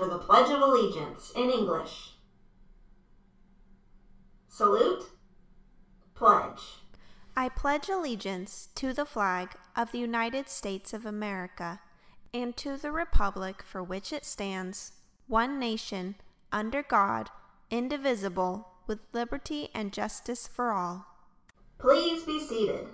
for the Pledge of Allegiance in English. Salute. Pledge. I pledge allegiance to the flag of the United States of America and to the republic for which it stands, one nation, under God, indivisible, with liberty and justice for all. Please be seated.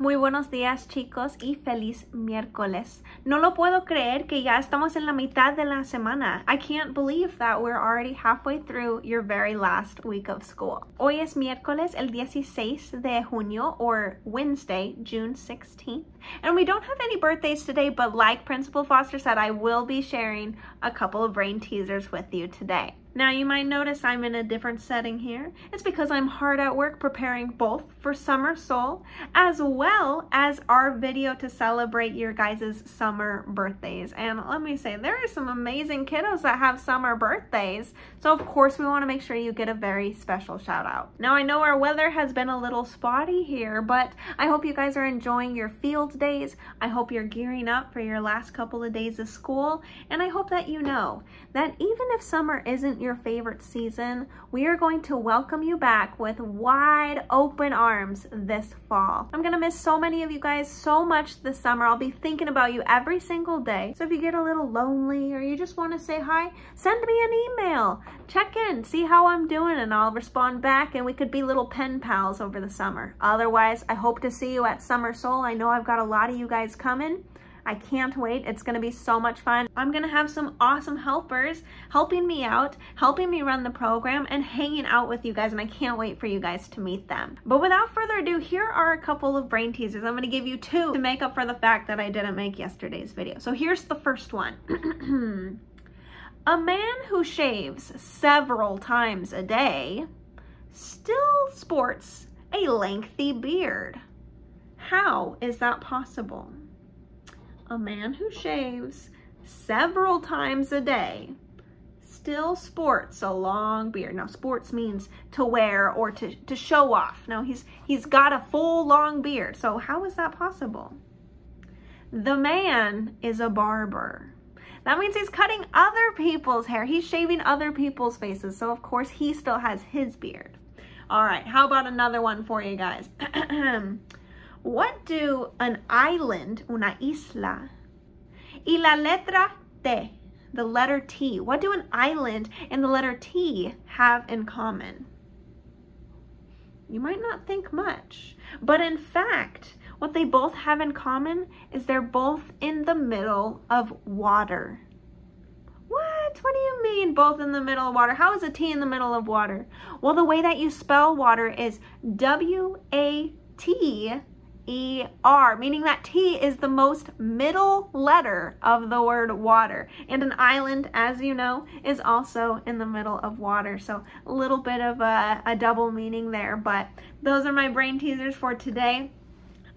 Muy buenos días chicos y feliz miércoles. No lo puedo creer que ya estamos en la mitad de la semana. I can't believe that we're already halfway through your very last week of school. Hoy es miércoles el 16 de junio or Wednesday, June 16th. And we don't have any birthdays today, but like Principal Foster said, I will be sharing a couple of brain teasers with you today. Now you might notice I'm in a different setting here. It's because I'm hard at work preparing both for Summer Soul as well as our video to celebrate your guys' summer birthdays. And let me say, there are some amazing kiddos that have summer birthdays. So of course we wanna make sure you get a very special shout out. Now I know our weather has been a little spotty here, but I hope you guys are enjoying your field days. I hope you're gearing up for your last couple of days of school. And I hope that you know that even if summer isn't your favorite season, we are going to welcome you back with wide open arms this fall. I'm gonna miss so many of you guys so much this summer. I'll be thinking about you every single day. So if you get a little lonely or you just wanna say hi, send me an email. Check in, see how I'm doing and I'll respond back and we could be little pen pals over the summer. Otherwise, I hope to see you at Summer Soul. I know I've got a lot of you guys coming. I can't wait. It's going to be so much fun. I'm going to have some awesome helpers helping me out, helping me run the program, and hanging out with you guys. And I can't wait for you guys to meet them. But without further ado, here are a couple of brain teasers. I'm going to give you two to make up for the fact that I didn't make yesterday's video. So here's the first one. a man who shaves several times a day still sports a lengthy beard. How is that possible? a man who shaves several times a day still sports a long beard. Now sports means to wear or to, to show off. Now he's, he's got a full long beard. So how is that possible? The man is a barber. That means he's cutting other people's hair. He's shaving other people's faces. So of course he still has his beard. All right, how about another one for you guys? What do an island, una isla, y la letra T, the letter T, what do an island and the letter T have in common? You might not think much, but in fact, what they both have in common is they're both in the middle of water. What? What do you mean both in the middle of water? How is a T in the middle of water? Well, the way that you spell water is W-A-T E-R, meaning that T is the most middle letter of the word water. And an island, as you know, is also in the middle of water. So a little bit of a, a double meaning there, but those are my brain teasers for today.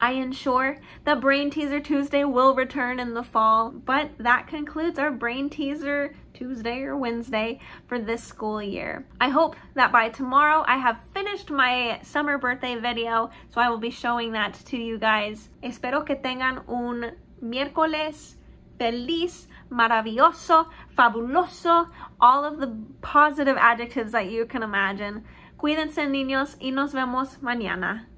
I ensure that Brain Teaser Tuesday will return in the fall, but that concludes our Brain Teaser Tuesday or Wednesday for this school year. I hope that by tomorrow I have finished my summer birthday video, so I will be showing that to you guys. Espero que tengan un miércoles feliz, maravilloso, fabuloso, all of the positive adjectives that you can imagine. Cuídense niños y nos vemos mañana.